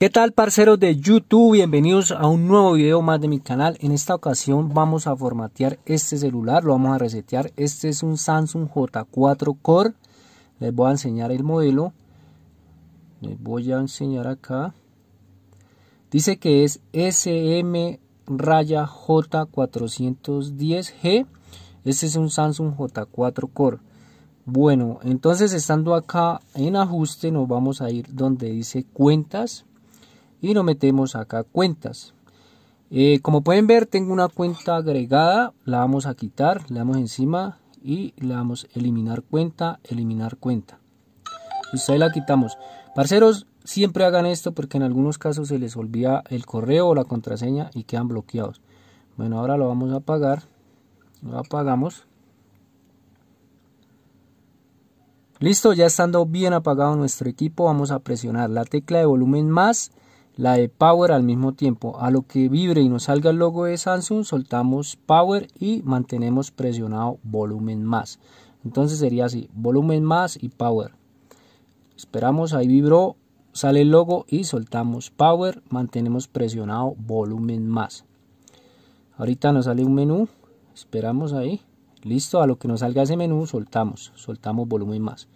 ¿Qué tal parceros de YouTube? Bienvenidos a un nuevo video más de mi canal. En esta ocasión vamos a formatear este celular, lo vamos a resetear. Este es un Samsung J4 Core. Les voy a enseñar el modelo. Les voy a enseñar acá. Dice que es SM raya J410G. Este es un Samsung J4 Core. Bueno, entonces estando acá en ajuste nos vamos a ir donde dice cuentas y nos metemos acá cuentas eh, como pueden ver tengo una cuenta agregada la vamos a quitar le damos encima y le damos eliminar cuenta eliminar cuenta y ahí la quitamos parceros siempre hagan esto porque en algunos casos se les olvida el correo o la contraseña y quedan bloqueados bueno ahora lo vamos a apagar lo apagamos listo ya estando bien apagado nuestro equipo vamos a presionar la tecla de volumen más la de Power al mismo tiempo. A lo que vibre y nos salga el logo de Samsung, soltamos Power y mantenemos presionado volumen más. Entonces sería así, volumen más y Power. Esperamos, ahí vibró, sale el logo y soltamos Power, mantenemos presionado volumen más. Ahorita nos sale un menú, esperamos ahí. Listo, a lo que nos salga ese menú soltamos, soltamos volumen más.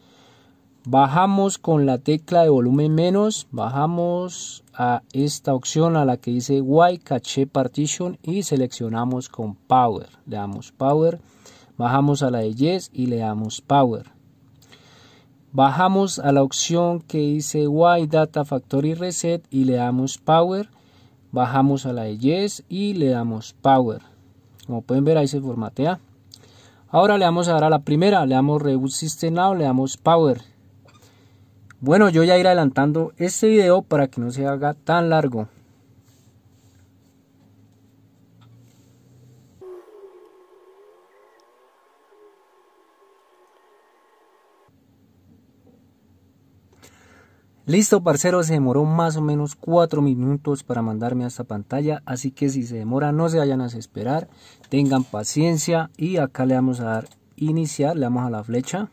Bajamos con la tecla de volumen menos, bajamos a esta opción a la que dice Y caché Partition y seleccionamos con Power. Le damos Power, bajamos a la de Yes y le damos Power. Bajamos a la opción que dice Y Data Factory Reset y le damos Power. Bajamos a la de Yes y le damos Power. Como pueden ver ahí se formatea. Ahora le vamos a dar a la primera, le damos Reboot System Now, le damos Power bueno, yo ya ir adelantando este video para que no se haga tan largo. Listo, parceros. se demoró más o menos 4 minutos para mandarme a esta pantalla, así que si se demora no se vayan a esperar, tengan paciencia y acá le vamos a dar iniciar, le damos a la flecha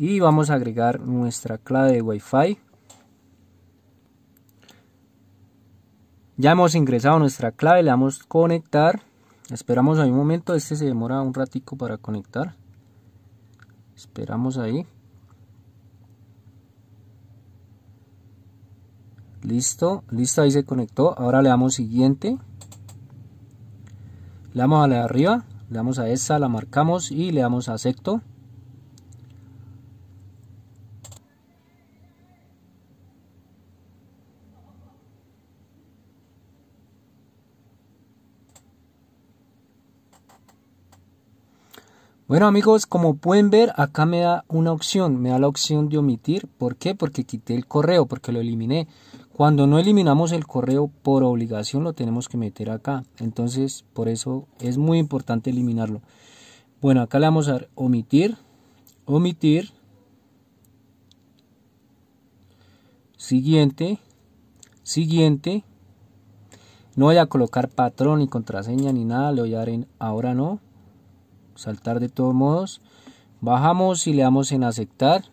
y vamos a agregar nuestra clave de Wi-Fi. Ya hemos ingresado nuestra clave, le damos conectar. Esperamos ahí un momento, este se demora un ratico para conectar. Esperamos ahí. Listo, listo, ahí se conectó. Ahora le damos siguiente. Le damos a la de arriba, le damos a esa, la marcamos y le damos a acepto. Bueno amigos, como pueden ver, acá me da una opción, me da la opción de omitir. ¿Por qué? Porque quité el correo, porque lo eliminé. Cuando no eliminamos el correo por obligación lo tenemos que meter acá. Entonces, por eso es muy importante eliminarlo. Bueno, acá le vamos a dar omitir, omitir, siguiente, siguiente. No voy a colocar patrón ni contraseña ni nada, le voy a dar en ahora no saltar de todos modos. Bajamos y le damos en aceptar.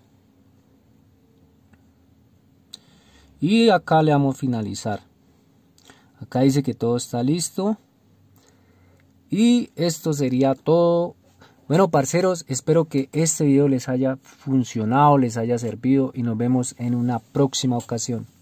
Y acá le damos finalizar. Acá dice que todo está listo. Y esto sería todo. Bueno, parceros, espero que este video les haya funcionado, les haya servido y nos vemos en una próxima ocasión.